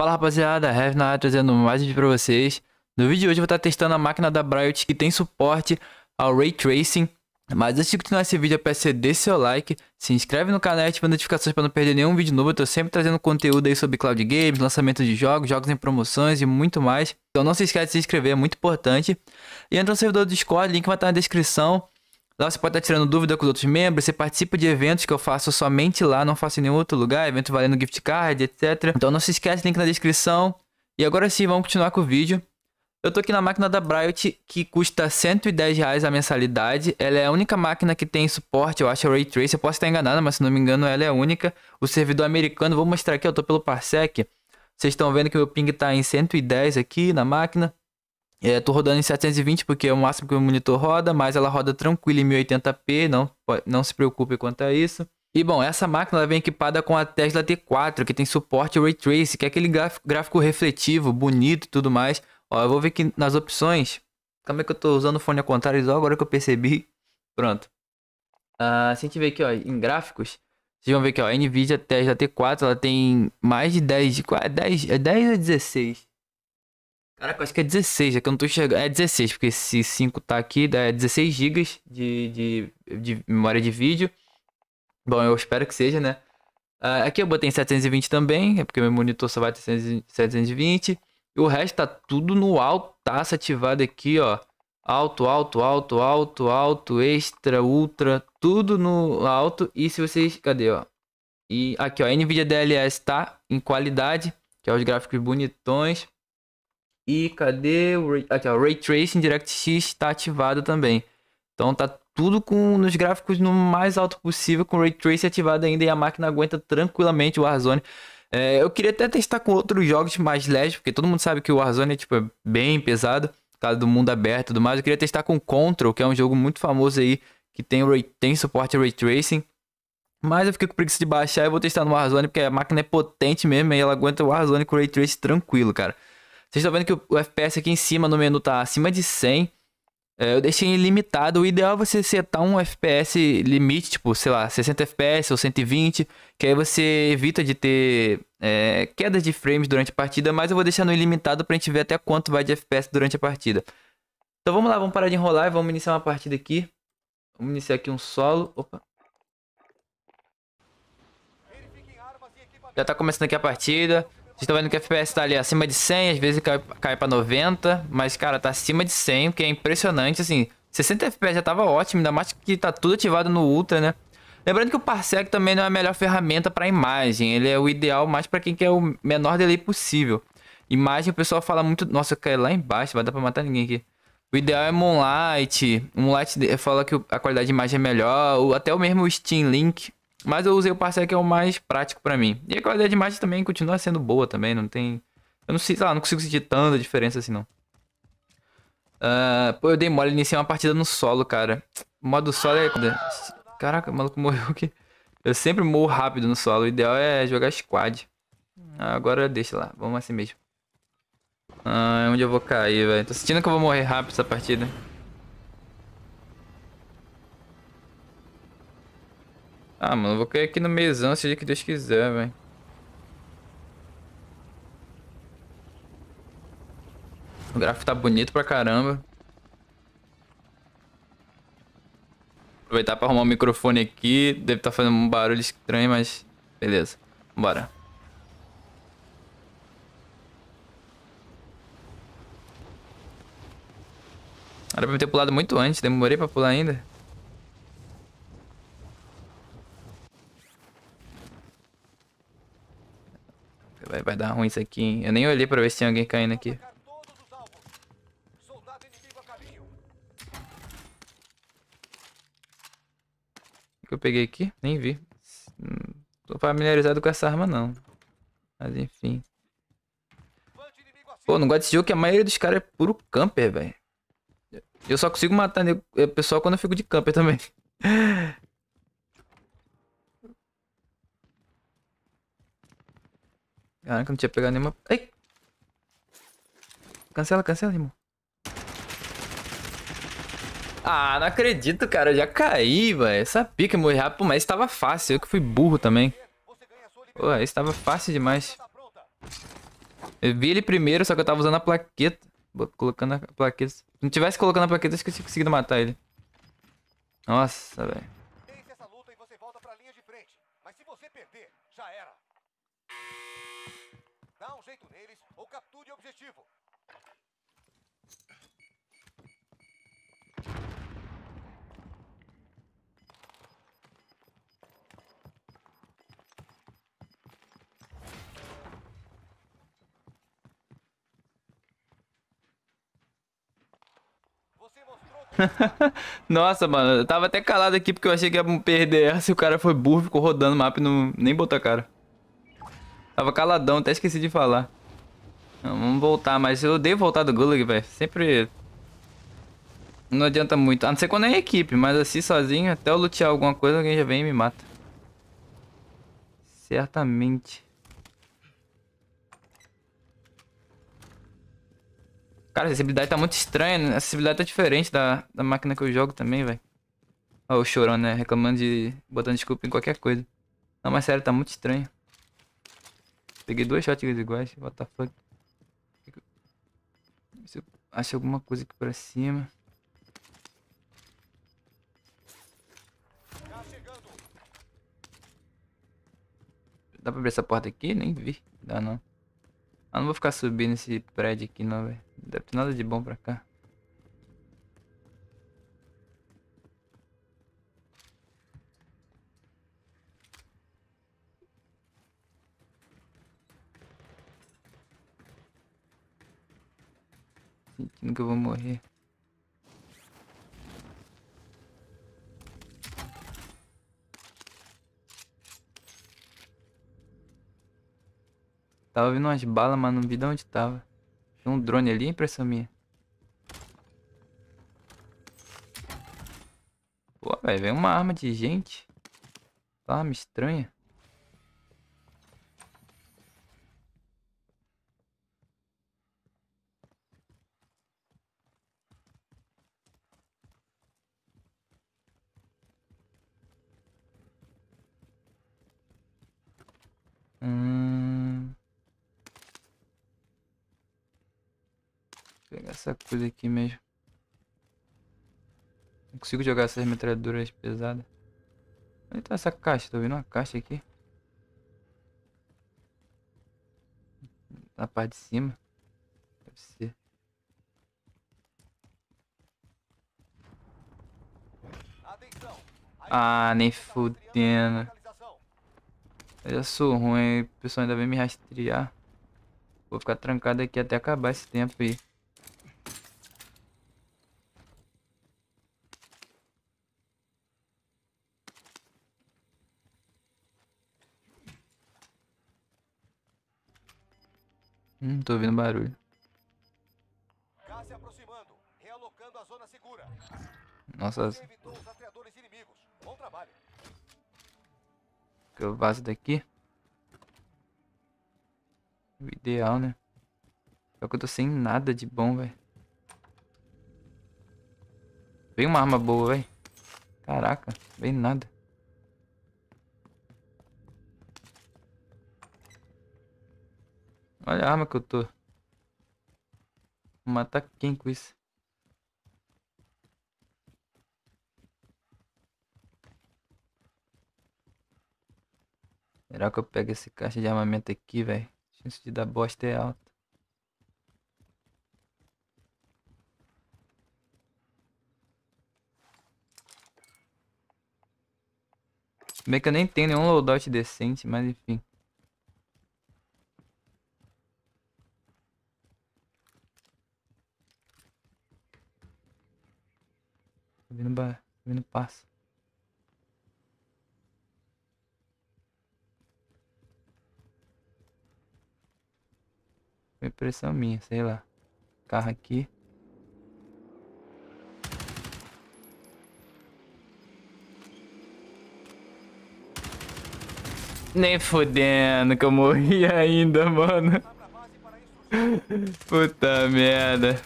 Fala rapaziada, área trazendo mais vídeo pra vocês. No vídeo de hoje eu vou estar tá testando a máquina da Bright que tem suporte ao Ray Tracing. Mas antes de continuar esse vídeo, eu peço que você dê seu like, se inscreve no canal e ative notificações para não perder nenhum vídeo novo. Eu tô sempre trazendo conteúdo aí sobre cloud games, lançamento de jogos, jogos em promoções e muito mais. Então não se esquece de se inscrever, é muito importante. E entra no servidor do Discord, link vai estar na descrição. Lá você pode estar tirando dúvida com os outros membros, você participa de eventos que eu faço somente lá, não faço em nenhum outro lugar, evento valendo gift card, etc. Então não se esquece, link na descrição. E agora sim, vamos continuar com o vídeo. Eu tô aqui na máquina da Bright, que custa 110 reais a mensalidade. Ela é a única máquina que tem suporte, eu acho, Ray Trace. Eu posso estar enganado, mas se não me engano, ela é a única. O servidor americano, vou mostrar aqui, eu tô pelo Parsec. Vocês estão vendo que o meu ping tá em 110 aqui na máquina. É, tô rodando em 720 porque é o máximo que o monitor roda, mas ela roda tranquila em 1080p, não, não se preocupe quanto a isso. E bom, essa máquina vem equipada com a Tesla T4, que tem suporte Ray Trace, que é aquele gráfico refletivo, bonito e tudo mais. Ó, eu vou ver aqui nas opções. Como é que eu tô usando o fone ao contrário? Só agora que eu percebi. Pronto. Uh, se a gente ver aqui ó, em gráficos, vocês vão ver que ó, a NVIDIA Tesla T4 ela tem mais de 10, 10, 10 a 16 Caraca, acho que é 16, é que eu não tô chegando. É 16, porque esse 5 tá aqui, dá 16 GB de, de, de memória de vídeo. Bom, eu espero que seja, né? Uh, aqui eu botei em 720 também, é porque meu monitor só vai ter 720. E o resto tá tudo no alto tá ativado aqui, ó. Alto, alto, alto, alto, alto, extra, ultra, tudo no alto. E se vocês... Cadê, ó? E aqui, ó, NVIDIA DLS tá em qualidade, que é os gráficos bonitões. E cadê o Ray, aqui, ó, Ray Tracing DirectX está ativado também. Então tá tudo com nos gráficos no mais alto possível, com o Ray Tracing ativado ainda e a máquina aguenta tranquilamente o Warzone. É, eu queria até testar com outros jogos mais leves, porque todo mundo sabe que o Warzone é, tipo, é bem pesado, por causa do mundo aberto e tudo mais. Eu queria testar com Control, que é um jogo muito famoso aí, que tem, ray, tem suporte a Ray Tracing. Mas eu fiquei com preguiça de baixar e vou testar no Warzone, porque a máquina é potente mesmo e ela aguenta o Warzone com o Ray Tracing tranquilo, cara. Vocês estão vendo que o FPS aqui em cima no menu tá acima de 100. É, eu deixei limitado. O ideal é você setar um FPS limite, tipo, sei lá, 60 FPS ou 120. Que aí você evita de ter é, quedas de frames durante a partida. Mas eu vou deixar no ilimitado pra gente ver até quanto vai de FPS durante a partida. Então vamos lá, vamos parar de enrolar e vamos iniciar uma partida aqui. Vamos iniciar aqui um solo. Opa. Já tá começando aqui a partida. Vocês estão vendo que o FPS tá ali acima de 100, às vezes cai, cai pra 90, mas, cara, tá acima de 100, o que é impressionante, assim. 60 FPS já tava ótimo, ainda mais que tá tudo ativado no Ultra, né? Lembrando que o Parsec também não é a melhor ferramenta para imagem, ele é o ideal mais para quem quer o menor delay possível. Imagem, o pessoal fala muito... Nossa, eu caí lá embaixo, vai dar pra matar ninguém aqui. O ideal é Moonlight, Moonlight fala que a qualidade de imagem é melhor, até o mesmo Steam Link mas eu usei o Parsec que é o mais prático para mim. E a qualidade de imagem também continua sendo boa também, não tem... Eu não sei, lá, não consigo sentir tanta diferença assim, não. Uh, pô, eu dei mole, iniciei uma partida no solo, cara. O modo solo é... Caraca, o maluco morreu aqui. Eu sempre morro rápido no solo, o ideal é jogar squad. Ah, agora deixa lá, vamos assim mesmo. Ah, é onde eu vou cair, velho? Tô sentindo que eu vou morrer rápido essa partida. Ah, mano, vou cair aqui no mesão, seja que Deus quiser, velho. O gráfico tá bonito pra caramba. Aproveitar pra arrumar o microfone aqui. Deve estar tá fazendo um barulho estranho, mas... Beleza. Bora. Era pra eu ter pulado muito antes. Demorei pra pular ainda. vai dar ruim isso aqui, hein? Eu nem olhei pra ver se tinha alguém caindo aqui. O que eu peguei aqui? Nem vi. Tô familiarizado com essa arma, não. Mas enfim. Pô, não gosto desse jogo que a maioria dos caras é puro camper, velho. Eu só consigo matar o eh, pessoal quando eu fico de camper também. Cara, ah, que eu não tinha pegado nenhuma... Ai! Cancela, cancela, irmão. Ah, não acredito, cara. Eu já caí, velho. Essa pica eu morri rápido, mas estava fácil. Eu que fui burro também. Pô, estava fácil demais. Eu vi ele primeiro, só que eu tava usando a plaqueta. Colocando a plaqueta. Se não tivesse colocando a plaqueta, acho que eu tinha conseguido matar ele. Nossa, velho. Nossa, mano, eu tava até calado aqui porque eu achei que ia perder essa e o cara foi burro, ficou rodando o mapa e não... nem botou a cara. Tava caladão, até esqueci de falar. Não, vamos voltar, mas eu odeio voltar do Gulag, velho. Sempre... Não adianta muito. A não ser quando é equipe, mas assim sozinho, até eu lutear alguma coisa, alguém já vem e me mata. Certamente. Cara, a acessibilidade tá muito estranha, né? A acessibilidade tá diferente da, da máquina que eu jogo também, velho. Ó, o chorão, né? Reclamando de. botando desculpa em qualquer coisa. Não, mas sério, tá muito estranho. Peguei duas shotguns iguais. What the fuck. Se eu acho alguma coisa aqui pra cima. Dá pra abrir essa porta aqui? Nem vi. Dá não. Ah, não vou ficar subindo esse prédio aqui não, velho. Não deve ter nada de bom pra cá. Sentindo que eu vou morrer. Tava vindo umas balas, mas não vi de onde tava. um drone ali, impressão minha. Pô, velho, vem uma arma de gente. Arma estranha. essa coisa aqui mesmo. Não consigo jogar essas metralhadoras pesadas. Onde tá essa caixa? Tô vendo uma caixa aqui. Na parte de cima. Deve ser. Ah, nem fudendo. Eu já sou ruim, o pessoal ainda vem me rastrear. Vou ficar trancado aqui até acabar esse tempo aí. tô ouvindo barulho. Nossa. Que eu vaso daqui. O ideal, né? Só que eu tô sem nada de bom, velho. Vem uma arma boa, velho. Caraca, vem nada. Olha a arma que eu tô. Vou matar quem com isso? Será que eu pego esse caixa de armamento aqui, velho? Chance de dar bosta é alta. Se bem que eu nem tenho nenhum loadout decente, mas enfim. vindo, tá vindo passa. impressão minha, sei lá. Carro aqui. Nem fudendo que eu morri ainda, mano. Puta merda.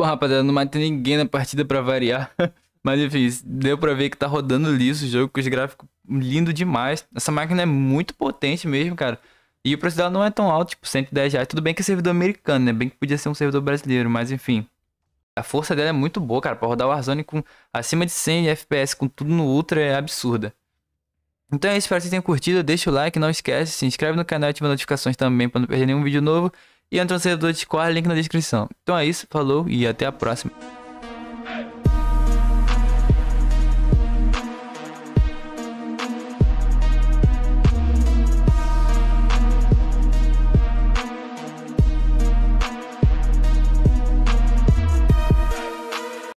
Bom, rapaziada, não matei ninguém na partida para variar. Mas enfim, deu pra ver que tá rodando liso o jogo, com os gráficos lindo demais. Essa máquina é muito potente mesmo, cara. E o preço dela não é tão alto, tipo 110 reais. Tudo bem que é servidor americano, né? Bem que podia ser um servidor brasileiro, mas enfim. A força dela é muito boa, cara. Pra rodar Warzone com acima de 100 FPS, com tudo no Ultra, é absurda. Então é isso, espero que vocês tenham curtido. Deixa o like, não esquece, se inscreve no canal e ativa notificações também para não perder nenhum vídeo novo e entra no servidor Discord, link na descrição. Então é isso, falou e até a próxima.